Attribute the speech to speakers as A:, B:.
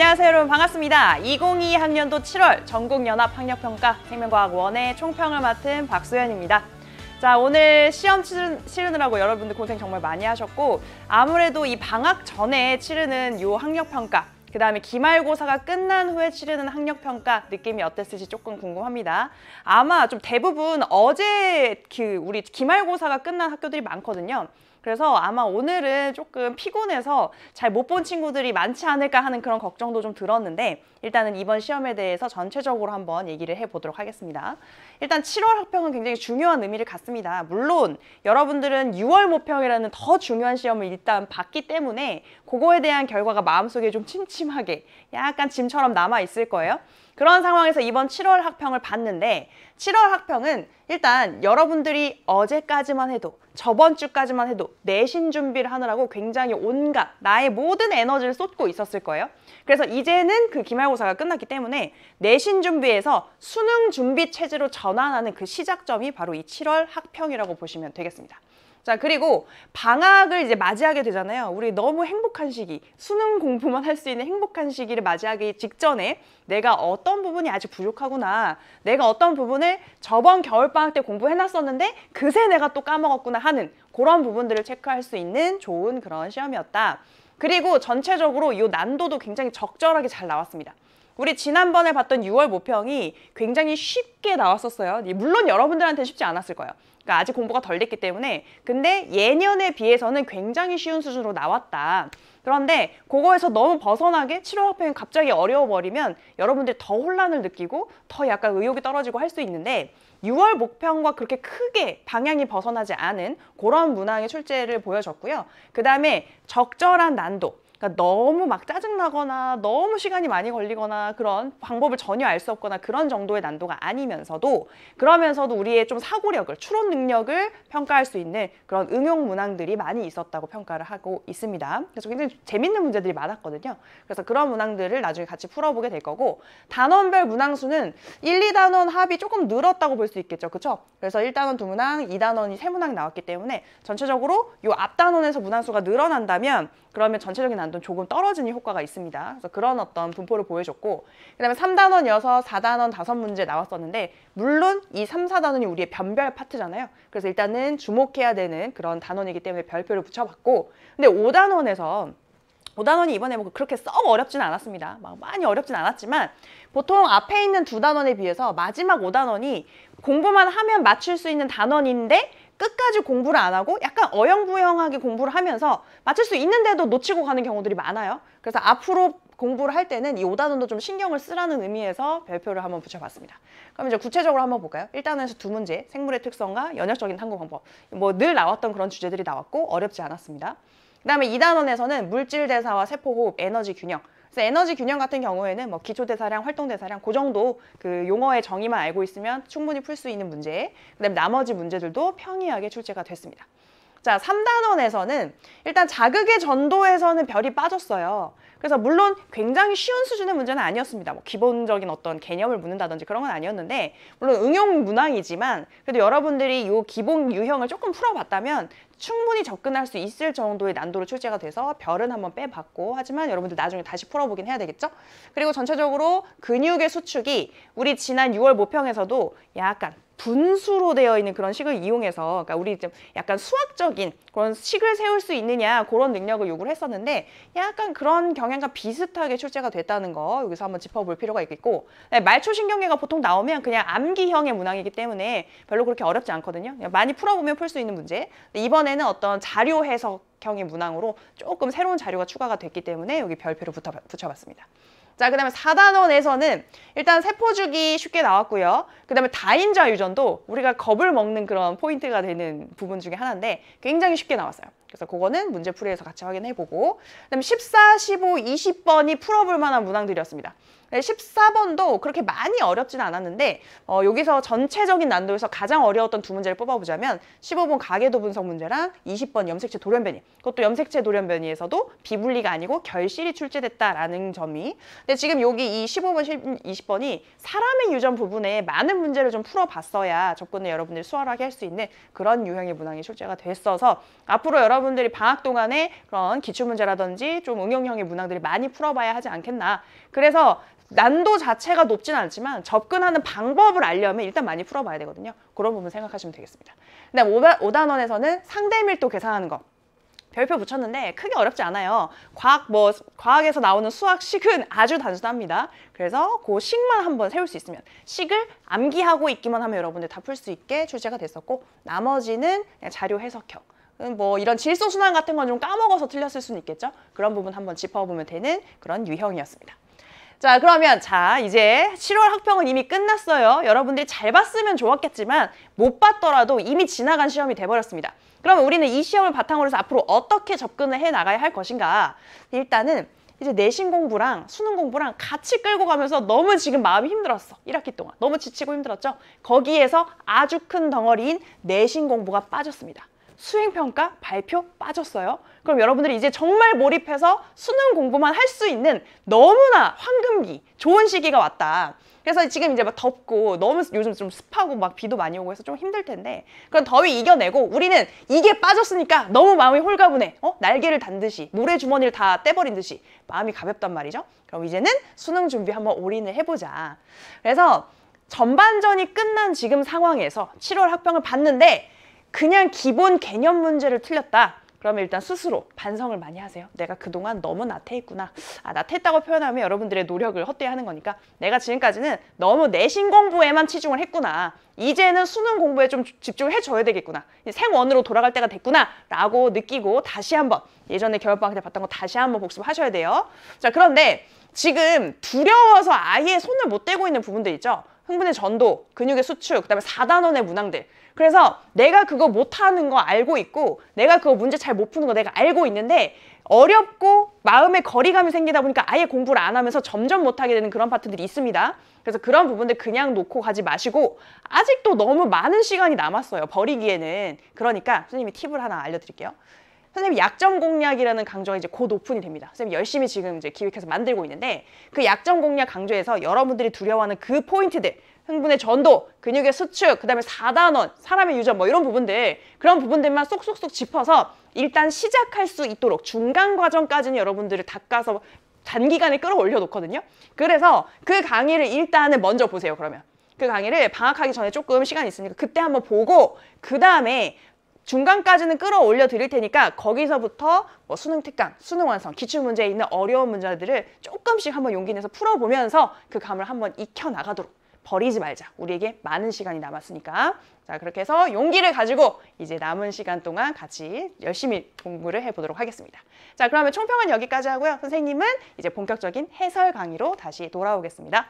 A: 안녕하세요 여러분 반갑습니다. 2022 학년도 7월 전국연합학력평가 생명과학원의 총평을 맡은 박소연입니다. 자 오늘 시험 치르, 느라고 여러분들 고생 정말 많이 하셨고 아무래도 이 방학 전에 치르는 요 학력평가 그 다음에 기말고사가 끝난 후에 치르는 학력평가 느낌이 어땠을지 조금 궁금합니다. 아마 좀 대부분 어제 그 우리 기말고사가 끝난 학교들이 많거든요. 그래서 아마 오늘은 조금 피곤해서 잘 못 본 친구들이 많지 않을까 하는 그런 걱정도 좀 들었는데 일단은 이번 시험에 대해서 전체적으로 한번 얘기를 해보도록 하겠습니다. 일단 7월 학평은 굉장히 중요한 의미를 갖습니다. 물론 여러분들은 6월 모평이라는 더 중요한 시험을 일단 봤기 때문에 그거에 대한 결과가 마음속에 좀 침침하게 약간 짐처럼 남아있을 거예요. 그런 상황에서 이번 7월 학평을 봤는데 7월 학평은 일단 여러분들이 어제까지만 해도 저번 주까지만 해도 내신 준비를 하느라고 굉장히 온갖 나의 모든 에너지를 쏟고 있었을 거예요. 그래서 이제는 그 기말고사가 끝났기 때문에 내신 준비에서 수능 준비 체제로 전환하는 그 시작점이 바로 이 7월 학평이라고 보시면 되겠습니다. 자 그리고 방학을 이제 맞이하게 되잖아요. 우리 너무 행복한 시기, 수능 공부만 할 수 있는 행복한 시기를 맞이하기 직전에 내가 어떤 부분이 아직 부족하구나, 내가 어떤 부분을 저번 겨울방학 때 공부해놨었는데 그새 내가 또 까먹었구나 하는 그런 부분들을 체크할 수 있는 좋은 그런 시험이었다. 그리고 전체적으로 이 난도도 굉장히 적절하게 잘 나왔습니다. 우리 지난번에 봤던 6월 모평이 굉장히 쉽게 나왔었어요. 물론 여러분들한테 쉽지 않았을 거예요. 그러니까 아직 공부가 덜 됐기 때문에 근데 예년에 비해서는 굉장히 쉬운 수준으로 나왔다. 그런데 그거에서 너무 벗어나게 치료학평이 갑자기 어려워버리면 여러분들이 더 혼란을 느끼고 더 약간 의욕이 떨어지고 할 수 있는데 6월 목평과 그렇게 크게 방향이 벗어나지 않은 그런 문항의 출제를 보여줬고요. 그 다음에 적절한 난도. 그러니까 너무 막 짜증나거나 너무 시간이 많이 걸리거나 그런 방법을 전혀 알 수 없거나 그런 정도의 난도가 아니면서도 그러면서도 우리의 좀 사고력을 추론 능력을 평가할 수 있는 그런 응용 문항들이 많이 있었다고 평가를 하고 있습니다. 그래서 굉장히 재밌는 문제들이 많았거든요. 그래서 그런 문항들을 나중에 같이 풀어보게 될 거고 단원별 문항수는 1, 2단원 합이 조금 늘었다고 볼 수 있겠죠. 그렇죠? 그래서 1단원 두문항, 2단원이 세문항 이 나왔기 때문에 전체적으로 요 앞단원에서 문항수가 늘어난다면 그러면 전체적인 난 만돈 조금 떨어지는 효과가 있습니다. 그래서 그런 어떤 분포를 보여줬고 그다음에 3단원 이어서 4단원 다섯 문제 나왔었는데 물론 이 3, 4단원이 우리의 변별 파트잖아요. 그래서 일단은 주목해야 되는 그런 단원이기 때문에 별표를 붙여봤고 근데 5단원에서 5단원이 이번에 뭐 그렇게 썩 어렵진 않았습니다. 막 많이 어렵진 않았지만 보통 앞에 있는 두 단원에 비해서 마지막 5단원이 공부만 하면 맞출 수 있는 단원인데 끝까지 공부를 안 하고 약간 어영부영하게 공부를 하면서 맞출 수 있는데도 놓치고 가는 경우들이 많아요. 그래서 앞으로 공부를 할 때는 이 오단원도 좀 신경을 쓰라는 의미에서 별표를 한번 붙여봤습니다. 그럼 이제 구체적으로 한번 볼까요? 일단원에서두 문제, 생물의 특성과 연역적인 탐구 방법. 뭐 늘 나왔던 그런 주제들이 나왔고 어렵지 않았습니다. 그 다음에 이단원에서는 물질 대사와 세포호흡, 에너지 균형, 에너지 균형 같은 경우에는 뭐 기초 대사량, 활동 대사량 그 정도 그 용어의 정의만 알고 있으면 충분히 풀 수 있는 문제. 그다음에 나머지 문제들도 평이하게 출제가 됐습니다. 자, 3단원에서는 일단 자극의 전도에서는 별이 빠졌어요. 그래서 물론 굉장히 쉬운 수준의 문제는 아니었습니다. 뭐 기본적인 어떤 개념을 묻는다든지 그런 건 아니었는데 물론 응용 문항이지만 그래도 여러분들이 이 기본 유형을 조금 풀어봤다면 충분히 접근할 수 있을 정도의 난도로 출제가 돼서 별은 한번 빼봤고 하지만 여러분들 나중에 다시 풀어보긴 해야 되겠죠? 그리고 전체적으로 근육의 수축이 우리 지난 6월 모평에서도 약간 분수로 되어 있는 그런 식을 이용해서 그러니까 우리 좀 약간 수학적인 그런 식을 세울 수 있느냐 그런 능력을 요구를 했었는데 약간 그런 경향과 비슷하게 출제가 됐다는 거 여기서 한번 짚어볼 필요가 있겠고 네, 말초신경계가 보통 나오면 그냥 암기형의 문항이기 때문에 별로 그렇게 어렵지 않거든요. 많이 풀어보면 풀 수 있는 문제. 이번에는 어떤 자료 해석 형의 문항으로 조금 새로운 자료가 추가가 됐기 때문에 여기 별표를 붙어봤, 붙여봤습니다. 자, 그 다음에 4단원에서는 일단 세포주기 쉽게 나왔고요. 그 다음에 다인자 유전도 우리가 겁을 먹는 그런 포인트가 되는 부분 중에 하나인데 굉장히 쉽게 나왔어요. 그래서 그거는 문제풀이에서 같이 확인해보고 그다음에 14, 15, 20번이 풀어볼 만한 문항들이었습니다. 14번도 그렇게 많이 어렵진 않았는데 어, 여기서 전체적인 난도에서 가장 어려웠던 두 문제를 뽑아보자면 15번 가계도 분석 문제랑 20번 염색체 돌연변이 그것도 염색체 돌연변이에서도 비분리가 아니고 결실이 출제됐다라는 점이 근데 지금 여기 이 15번, 20번이 사람의 유전 부분에 많은 문제를 좀 풀어봤어야 접근을 여러분들이 수월하게 할 수 있는 그런 유형의 문항이 출제가 됐어서 앞으로 여러 여러분들이 방학 동안에 그런 기출문제라든지 좀 응용형의 문항들이 많이 풀어봐야 하지 않겠나. 그래서 난도 자체가 높진 않지만 접근하는 방법을 알려면 일단 많이 풀어봐야 되거든요. 그런 부분 생각하시면 되겠습니다. 그다음 5단원에서는 상대밀도 계산하는 거. 별표 붙였는데 크게 어렵지 않아요. 과학 뭐 과학에서 나오는 수학 식은 아주 단순합니다. 그래서 그 식만 한번 세울 수 있으면 식을 암기하고 있기만 하면 여러분들 다 풀 수 있게 출제가 됐었고 나머지는 그냥 네, 자료 해석형 음, 뭐 이런 질소순환 같은 건 좀 까먹어서 틀렸을 수는 있겠죠. 그런 부분 한번 짚어보면 되는 그런 유형이었습니다. 자 그러면 자 이제 7월 학평은 이미 끝났어요. 여러분들이 잘 봤으면 좋았겠지만 못 봤더라도 이미 지나간 시험이 돼버렸습니다. 그러면 우리는 이 시험을 바탕으로 해서 앞으로 어떻게 접근을 해나가야 할 것인가 일단은 이제 내신 공부랑 수능 공부랑 같이 끌고 가면서 너무 지금 마음이 힘들었어. 1학기 동안 너무 지치고 힘들었죠. 거기에서 아주 큰 덩어리인 내신 공부가 빠졌습니다. 수행평가 발표 빠졌어요. 그럼 여러분들이 이제 정말 몰입해서 수능 공부만 할 수 있는 너무나 황금기, 좋은 시기가 왔다. 그래서 지금 이제 막 덥고 너무 요즘 좀 습하고 막 비도 많이 오고 해서 좀 힘들 텐데 그럼 더위 이겨내고 우리는 이게 빠졌으니까 너무 마음이 홀가분해. 어? 날개를 단 듯이 모래주머니를 다 떼버린 듯이 마음이 가볍단 말이죠. 그럼 이제는 수능 준비 한번 올인을 해보자. 그래서 전반전이 끝난 지금 상황에서 7월 학평을 봤는데 그냥 기본 개념 문제를 틀렸다. 그러면 일단 스스로 반성을 많이 하세요. 내가 그동안 너무 나태했구나. 아, 나태했다고 표현하면 여러분들의 노력을 헛되이 하는 거니까 내가 지금까지는 너무 내신 공부에만 치중을 했구나. 이제는 수능 공부에 좀 집중을 해줘야 되겠구나. 생원으로 돌아갈 때가 됐구나. 라고 느끼고 다시 한번 예전에 겨울방학 때 봤던 거 다시 한번 복습하셔야 돼요. 자, 그런데 지금 두려워서 아예 손을 못 대고 있는 부분들 있죠? 흥분의 전도, 근육의 수축, 그다음에 4단원의 문항들. 그래서 내가 그거 못하는 거 알고 있고 내가 그거 문제 잘 못 푸는 거 내가 알고 있는데 어렵고 마음에 거리감이 생기다 보니까 아예 공부를 안 하면서 점점 못하게 되는 그런 파트들이 있습니다. 그래서 그런 부분들 그냥 놓고 가지 마시고 아직도 너무 많은 시간이 남았어요. 버리기에는. 그러니까 선생님이 팁을 하나 알려드릴게요. 선생님 약점 공략이라는 강좌가 이제 곧 오픈이 됩니다. 선생님 열심히 지금 이제 기획해서 만들고 있는데 그 약점 공략 강좌에서 여러분들이 두려워하는 그 포인트들 흥분의 전도, 근육의 수축, 그 다음에 사단원 사람의 유전 뭐 이런 부분들 그런 부분들만 쏙쏙쏙 짚어서 일단 시작할 수 있도록 중간 과정까지는 여러분들을 닦아서 단기간에 끌어올려 놓거든요. 그래서 그 강의를 일단은 먼저 보세요 그러면. 그 강의를 방학하기 전에 조금 시간이 있으니까 그때 한번 보고 그 다음에 중간까지는 끌어올려 드릴 테니까 거기서부터 뭐 수능 특강, 수능 완성, 기출 문제에 있는 어려운 문제들을 조금씩 한번 용기 내서 풀어보면서 그 감을 한번 익혀 나가도록 버리지 말자. 우리에게 많은 시간이 남았으니까. 자, 그렇게 해서 용기를 가지고 이제 남은 시간 동안 같이 열심히 공부를 해보도록 하겠습니다. 자, 그러면 총평은 여기까지 하고요. 선생님은 이제 본격적인 해설 강의로 다시 돌아오겠습니다.